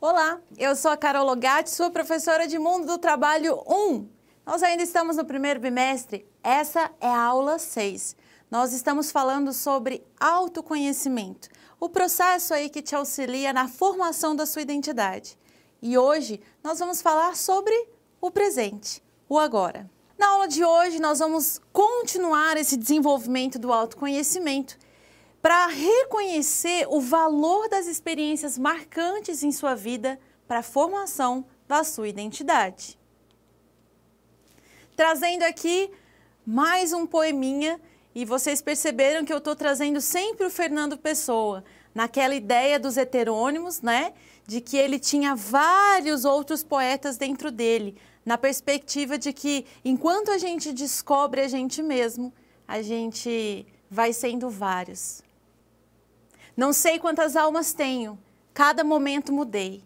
Olá, eu sou a Carol Gatti, sua professora de Mundo do Trabalho 1. Nós ainda estamos no primeiro bimestre, essa é a aula 6. Nós estamos falando sobre autoconhecimento, o processo aí que te auxilia na formação da sua identidade. E hoje nós vamos falar sobre o presente, o agora. Na aula de hoje nós vamos continuar esse desenvolvimento do autoconhecimento para reconhecer o valor das experiências marcantes em sua vida para a formação da sua identidade. Trazendo aqui mais um poeminha e vocês perceberam que eu estou trazendo sempre o Fernando Pessoa, naquela ideia dos heterônimos, né? De que ele tinha vários outros poetas dentro dele, na perspectiva de que enquanto a gente descobre a gente mesmo, a gente vai sendo vários. Não sei quantas almas tenho, cada momento mudei.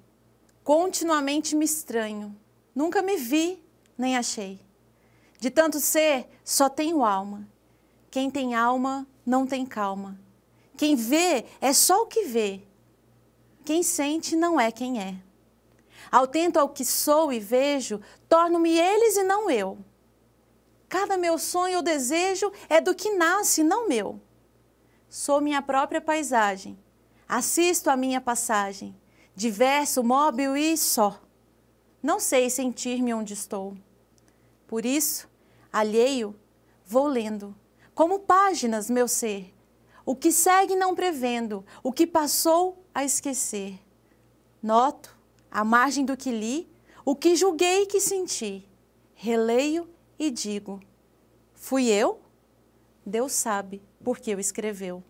Continuamente me estranho, nunca me vi nem achei. De tanto ser, só tenho alma. Quem tem alma não tem calma. Quem vê é só o que vê. Quem sente não é quem é. Ao tento ao que sou e vejo, torno-me eles e não eu. Cada meu sonho ou desejo é do que nasce, não meu. Sou minha própria paisagem. Assisto a minha passagem, diverso, móvel e só. Não sei sentir-me onde estou. Por isso, alheio, vou lendo, como páginas meu ser, o que segue não prevendo, o que passou a esquecer. Noto, à margem do que li, o que julguei que senti, releio e digo: fui eu? Deus sabe porque o escreveu.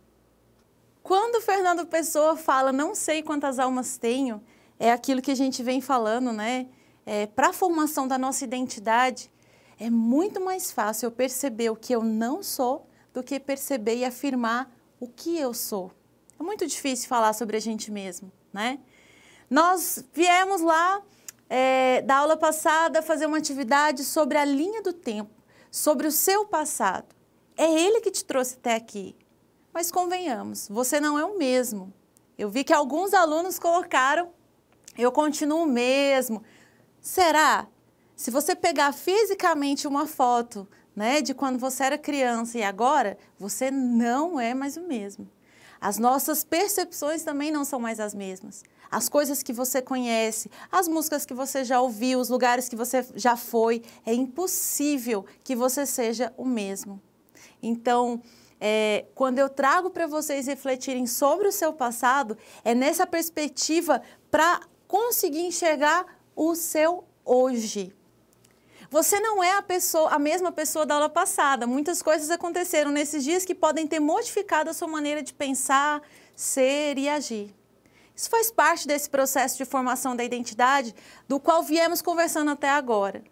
Quando Fernando Pessoa fala não sei quantas almas tenho, é aquilo que a gente vem falando, né? É, Para a formação da nossa identidade, é muito mais fácil eu perceber o que eu não sou do que perceber e afirmar o que eu sou. É muito difícil falar sobre a gente mesmo, né? Nós viemos lá é, da aula passada fazer uma atividade sobre a linha do tempo, sobre o seu passado. É ele que te trouxe até aqui. Mas convenhamos, você não é o mesmo. Eu vi que alguns alunos colocaram, eu continuo o mesmo. Será? Se você pegar fisicamente uma foto né, de quando você era criança e agora, você não é mais o mesmo. As nossas percepções também não são mais as mesmas. As coisas que você conhece, as músicas que você já ouviu, os lugares que você já foi, é impossível que você seja o mesmo. Então, é, quando eu trago para vocês refletirem sobre o seu passado, é nessa perspectiva para conseguir enxergar o seu hoje. Você não é a pessoa, a mesma pessoa da aula passada. Muitas coisas aconteceram nesses dias que podem ter modificado a sua maneira de pensar, ser e agir. Isso faz parte desse processo de formação da identidade do qual viemos conversando até agora.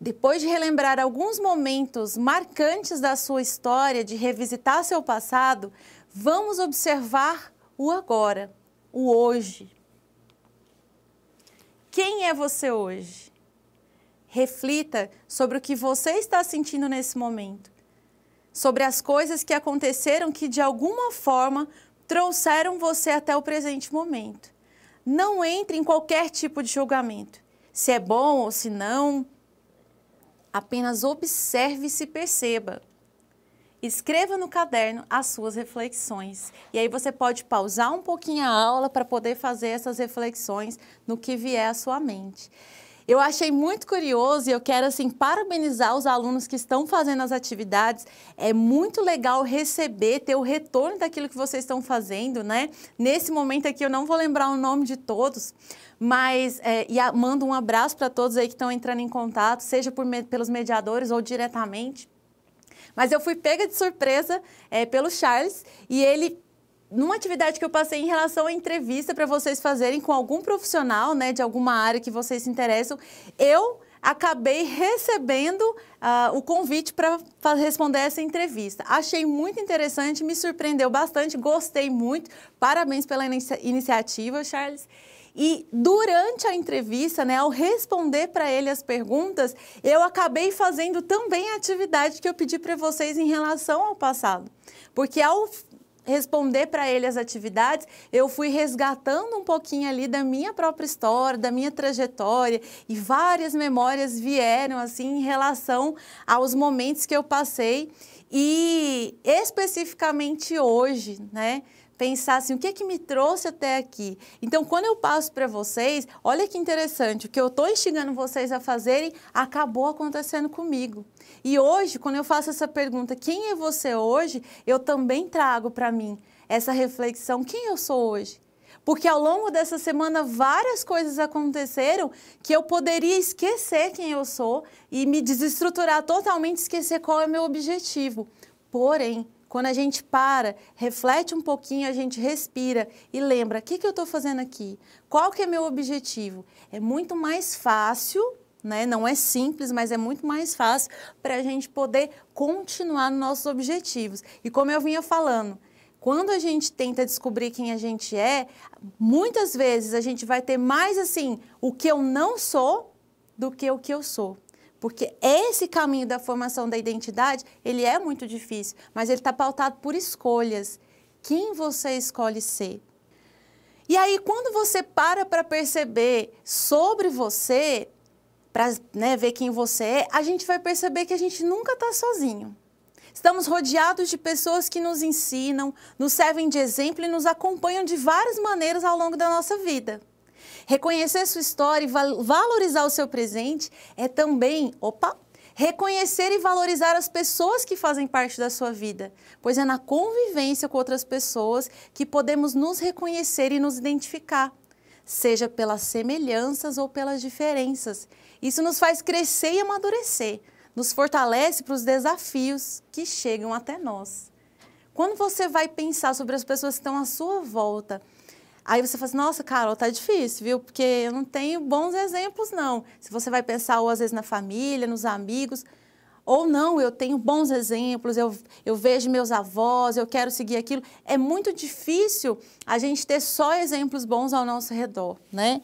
Depois de relembrar alguns momentos marcantes da sua história, de revisitar seu passado, vamos observar o agora, o hoje. Quem é você hoje? Reflita sobre o que você está sentindo nesse momento, sobre as coisas que aconteceram que de alguma forma trouxeram você até o presente momento. Não entre em qualquer tipo de julgamento, se é bom ou se não, Apenas observe e se perceba. Escreva no caderno as suas reflexões. E aí você pode pausar um pouquinho a aula para poder fazer essas reflexões no que vier à sua mente. Eu achei muito curioso e eu quero assim parabenizar os alunos que estão fazendo as atividades. É muito legal receber, ter o retorno daquilo que vocês estão fazendo, né? Nesse momento aqui eu não vou lembrar o nome de todos, mas é, e a, mando um abraço para todos aí que estão entrando em contato, seja por, pelos mediadores ou diretamente. Mas eu fui pega de surpresa é, pelo Charles e ele numa atividade que eu passei em relação à entrevista para vocês fazerem com algum profissional, né, de alguma área que vocês se interessam, eu acabei recebendo uh, o convite para responder essa entrevista. Achei muito interessante, me surpreendeu bastante, gostei muito. Parabéns pela iniciativa, Charles. E durante a entrevista, né, ao responder para ele as perguntas, eu acabei fazendo também a atividade que eu pedi para vocês em relação ao passado. Porque ao responder para ele as atividades, eu fui resgatando um pouquinho ali da minha própria história, da minha trajetória e várias memórias vieram assim em relação aos momentos que eu passei e especificamente hoje, né? Pensar assim, o que é que me trouxe até aqui? Então, quando eu passo para vocês, olha que interessante, o que eu estou instigando vocês a fazerem acabou acontecendo comigo. E hoje, quando eu faço essa pergunta, quem é você hoje, eu também trago para mim essa reflexão, quem eu sou hoje? Porque ao longo dessa semana várias coisas aconteceram que eu poderia esquecer quem eu sou e me desestruturar totalmente, esquecer qual é meu objetivo. Porém, quando a gente para, reflete um pouquinho, a gente respira e lembra: o que, que eu estou fazendo aqui? Qual que é meu objetivo? É muito mais fácil né? Não é simples, mas é muito mais fácil para a gente poder continuar nos nossos objetivos. E como eu vinha falando, quando a gente tenta descobrir quem a gente é, muitas vezes a gente vai ter mais assim o que eu não sou do que o que eu sou. Porque esse caminho da formação da identidade, ele é muito difícil, mas ele está pautado por escolhas. Quem você escolhe ser? E aí, quando você para para perceber sobre você, para né, ver quem você é, a gente vai perceber que a gente nunca está sozinho. Estamos rodeados de pessoas que nos ensinam, nos servem de exemplo e nos acompanham de várias maneiras ao longo da nossa vida. Reconhecer sua história e valorizar o seu presente é também, opa, reconhecer e valorizar as pessoas que fazem parte da sua vida, pois é na convivência com outras pessoas que podemos nos reconhecer e nos identificar seja pelas semelhanças ou pelas diferenças. Isso nos faz crescer e amadurecer, nos fortalece para os desafios que chegam até nós. Quando você vai pensar sobre as pessoas que estão à sua volta, Aí você fala assim, nossa, Carol, tá difícil, viu? Porque eu não tenho bons exemplos, não. Se você vai pensar, ou às vezes na família, nos amigos, ou não, eu tenho bons exemplos, eu, eu vejo meus avós, eu quero seguir aquilo. É muito difícil a gente ter só exemplos bons ao nosso redor, né?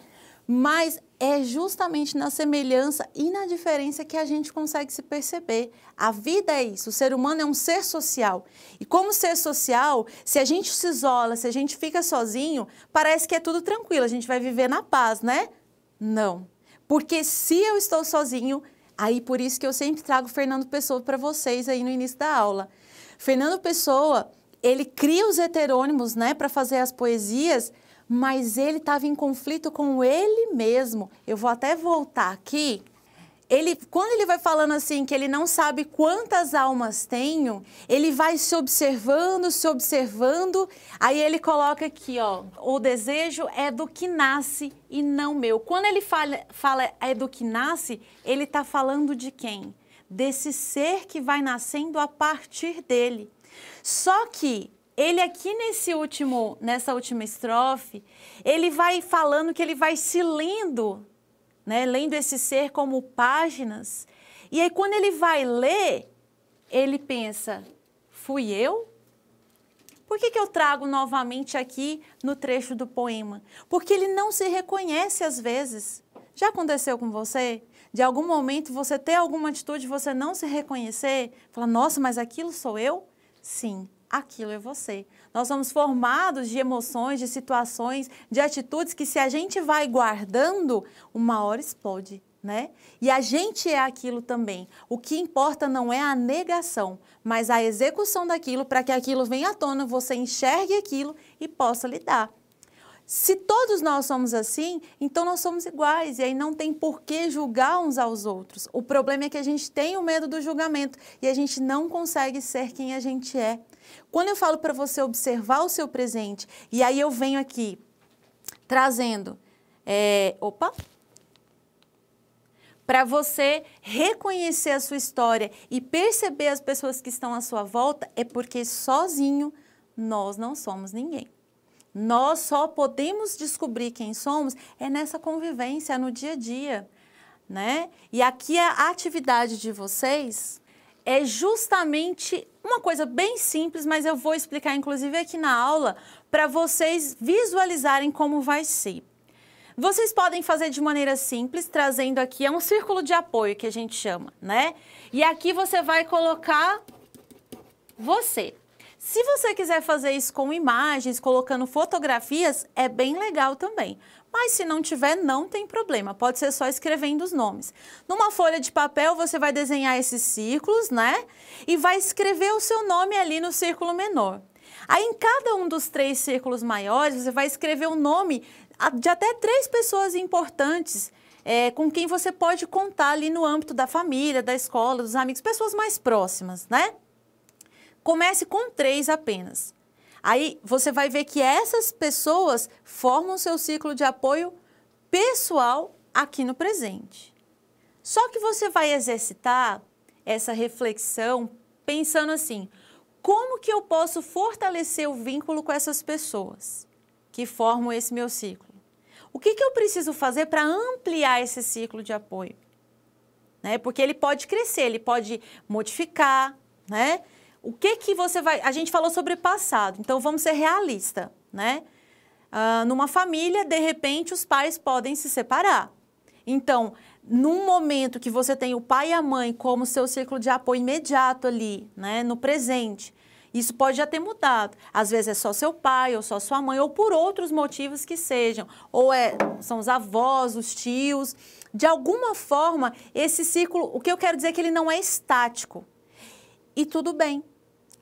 Mas é justamente na semelhança e na diferença que a gente consegue se perceber. A vida é isso, o ser humano é um ser social. E como ser social, se a gente se isola, se a gente fica sozinho, parece que é tudo tranquilo, a gente vai viver na paz, né? Não. Porque se eu estou sozinho, Aí por isso que eu sempre trago Fernando Pessoa para vocês aí no início da aula. Fernando Pessoa, ele cria os heterônimos, né, para fazer as poesias, mas ele estava em conflito com ele mesmo. Eu vou até voltar aqui ele, quando ele vai falando assim que ele não sabe quantas almas tenho, ele vai se observando, se observando, aí ele coloca aqui, ó, o desejo é do que nasce e não meu. Quando ele fala, fala é do que nasce, ele está falando de quem? Desse ser que vai nascendo a partir dele. Só que ele aqui nesse último, nessa última estrofe, ele vai falando que ele vai se lendo né, lendo esse ser como páginas. E aí, quando ele vai ler, ele pensa: fui eu? Por que, que eu trago novamente aqui no trecho do poema? Porque ele não se reconhece às vezes. Já aconteceu com você? De algum momento você ter alguma atitude, você não se reconhecer? Falar, nossa, mas aquilo sou eu? Sim, aquilo é você. Nós somos formados de emoções, de situações, de atitudes que se a gente vai guardando, uma hora explode. Né? E a gente é aquilo também. O que importa não é a negação, mas a execução daquilo para que aquilo venha à tona, você enxergue aquilo e possa lidar. Se todos nós somos assim, então nós somos iguais e aí não tem por que julgar uns aos outros. O problema é que a gente tem o medo do julgamento e a gente não consegue ser quem a gente é. Quando eu falo para você observar o seu presente e aí eu venho aqui trazendo, é, opa, para você reconhecer a sua história e perceber as pessoas que estão à sua volta, é porque sozinho nós não somos ninguém. Nós só podemos descobrir quem somos é nessa convivência, no dia a dia, né? E aqui a atividade de vocês é justamente uma coisa bem simples, mas eu vou explicar inclusive aqui na aula para vocês visualizarem como vai ser. Vocês podem fazer de maneira simples, trazendo aqui, é um círculo de apoio que a gente chama, né? E aqui você vai colocar você. Se você quiser fazer isso com imagens, colocando fotografias, é bem legal também. Mas se não tiver, não tem problema, pode ser só escrevendo os nomes. Numa folha de papel, você vai desenhar esses círculos, né? E vai escrever o seu nome ali no círculo menor. Aí em cada um dos três círculos maiores, você vai escrever o nome de até três pessoas importantes é, com quem você pode contar ali no âmbito da família, da escola, dos amigos, pessoas mais próximas, né? Comece com três apenas. Aí você vai ver que essas pessoas formam seu ciclo de apoio pessoal aqui no presente. Só que você vai exercitar essa reflexão pensando assim: como que eu posso fortalecer o vínculo com essas pessoas que formam esse meu ciclo? O que, que eu preciso fazer para ampliar esse ciclo de apoio? Né? Porque ele pode crescer, ele pode modificar, né? O que que você vai... A gente falou sobre passado, então vamos ser realista, né? Ah, numa família, de repente, os pais podem se separar. Então, num momento que você tem o pai e a mãe como seu círculo de apoio imediato ali, né, no presente, isso pode já ter mudado. Às vezes é só seu pai, ou só sua mãe, ou por outros motivos que sejam. Ou é, são os avós, os tios. De alguma forma, esse ciclo, o que eu quero dizer é que ele não é estático. E tudo bem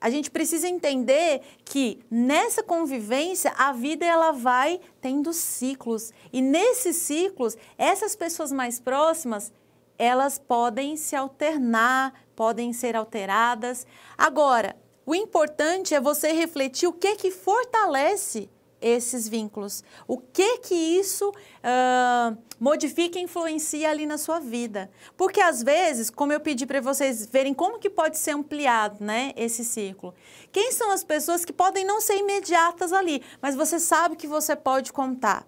a gente precisa entender que nessa convivência a vida ela vai tendo ciclos e nesses ciclos essas pessoas mais próximas elas podem se alternar, podem ser alteradas. Agora, o importante é você refletir o que que fortalece esses vínculos? O que que isso uh, modifica e influencia ali na sua vida? Porque às vezes, como eu pedi para vocês verem como que pode ser ampliado, né, esse círculo. Quem são as pessoas que podem não ser imediatas ali, mas você sabe que você pode contar?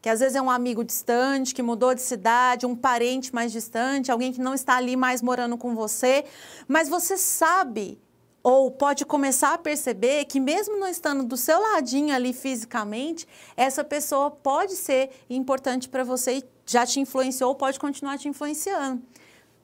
Que às vezes é um amigo distante, que mudou de cidade, um parente mais distante, alguém que não está ali mais morando com você, mas você sabe ou pode começar a perceber que mesmo não estando do seu ladinho ali fisicamente, essa pessoa pode ser importante para você e já te influenciou, pode continuar te influenciando.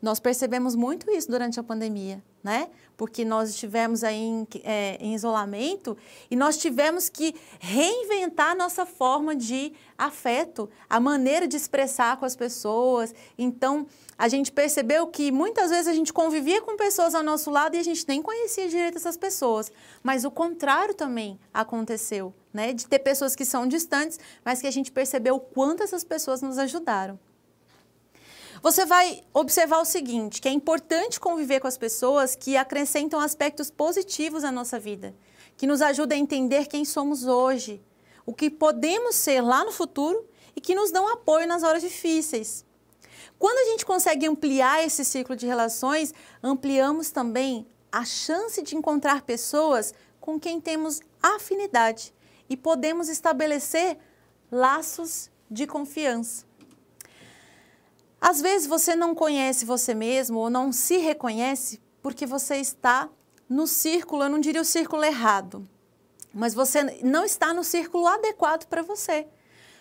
Nós percebemos muito isso durante a pandemia né? Porque nós estivemos aí em, é, em, isolamento e nós tivemos que reinventar nossa forma de afeto, a maneira de expressar com as pessoas. Então, a gente percebeu que muitas vezes a gente convivia com pessoas ao nosso lado e a gente nem conhecia direito essas pessoas. Mas o contrário também aconteceu, né? De ter pessoas que são distantes, mas que a gente percebeu o quanto essas pessoas nos ajudaram. Você vai observar o seguinte, que é importante conviver com as pessoas que acrescentam aspectos positivos à nossa vida, que nos ajudam a entender quem somos hoje, o que podemos ser lá no futuro e que nos dão apoio nas horas difíceis. Quando a gente consegue ampliar esse ciclo de relações, ampliamos também a chance de encontrar pessoas com quem temos afinidade e podemos estabelecer laços de confiança. Às vezes você não conhece você mesmo ou não se reconhece porque você está no círculo, eu não diria o círculo errado, mas você não está no círculo adequado para você.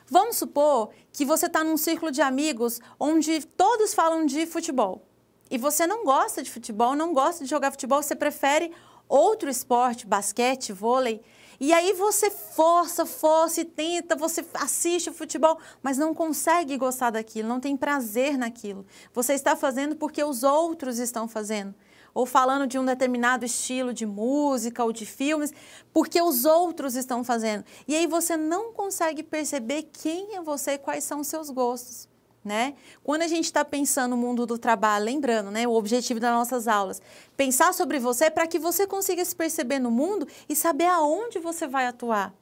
Vamos supor que você está num círculo de amigos onde todos falam de futebol e você não gosta de futebol, não gosta de jogar futebol, você prefere outro esporte, basquete, vôlei. E aí você força, força e tenta, você assiste o futebol, mas não consegue gostar daquilo, não tem prazer naquilo. Você está fazendo porque os outros estão fazendo ou falando de um determinado estilo de música ou de filmes, porque os outros estão fazendo. E aí você não consegue perceber quem é você e quais são os seus gostos. Né? Quando a gente está pensando no mundo do trabalho, lembrando, né, o objetivo das nossas aulas, pensar sobre você para que você consiga se perceber no mundo e saber aonde você vai atuar.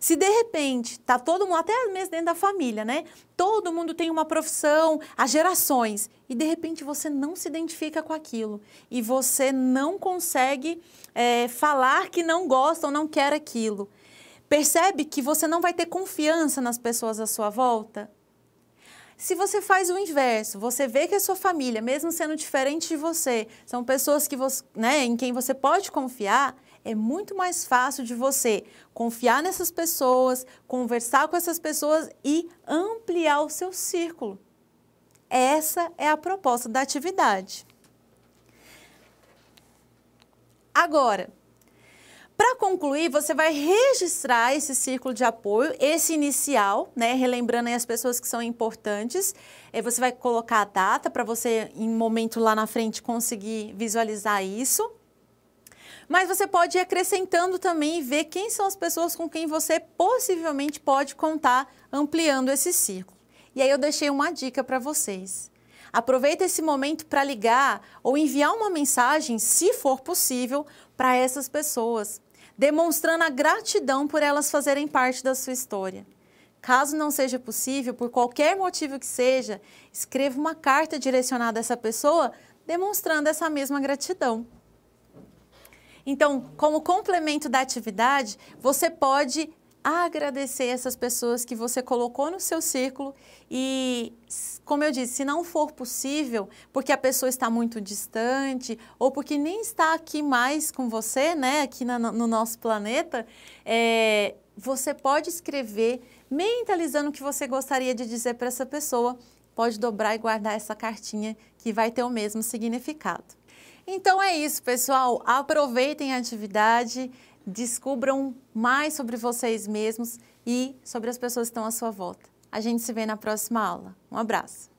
Se de repente tá todo mundo, até mesmo dentro da família, né? Todo mundo tem uma profissão, as gerações, e de repente você não se identifica com aquilo e você não consegue é, falar que não gosta ou não quer aquilo. Percebe que você não vai ter confiança nas pessoas à sua volta? Se você faz o inverso, você vê que a sua família, mesmo sendo diferente de você, são pessoas que você, né, em quem você pode confiar, é muito mais fácil de você confiar nessas pessoas, conversar com essas pessoas e ampliar o seu círculo. Essa é a proposta da atividade. Agora, para concluir, você vai registrar esse círculo de apoio, esse inicial, né? Relembrando aí as pessoas que são importantes. É, você vai colocar a data para você, em um momento lá na frente, conseguir visualizar isso. Mas você pode ir acrescentando também e ver quem são as pessoas com quem você possivelmente pode contar, ampliando esse círculo. E aí eu deixei uma dica para vocês. Aproveita esse momento para ligar ou enviar uma mensagem, se for possível, para essas pessoas demonstrando a gratidão por elas fazerem parte da sua história. Caso não seja possível, por qualquer motivo que seja, escreva uma carta direcionada a essa pessoa demonstrando essa mesma gratidão. Então, como complemento da atividade, você pode agradecer essas pessoas que você colocou no seu círculo e, como eu disse, se não for possível, porque a pessoa está muito distante ou porque nem está aqui mais com você, né, aqui na, no nosso planeta, é, você pode escrever mentalizando o que você gostaria de dizer para essa pessoa. Pode dobrar e guardar essa cartinha que vai ter o mesmo significado. Então é isso, pessoal. Aproveitem a atividade descubram mais sobre vocês mesmos e sobre as pessoas que estão à sua volta. A gente se vê na próxima aula. Um abraço!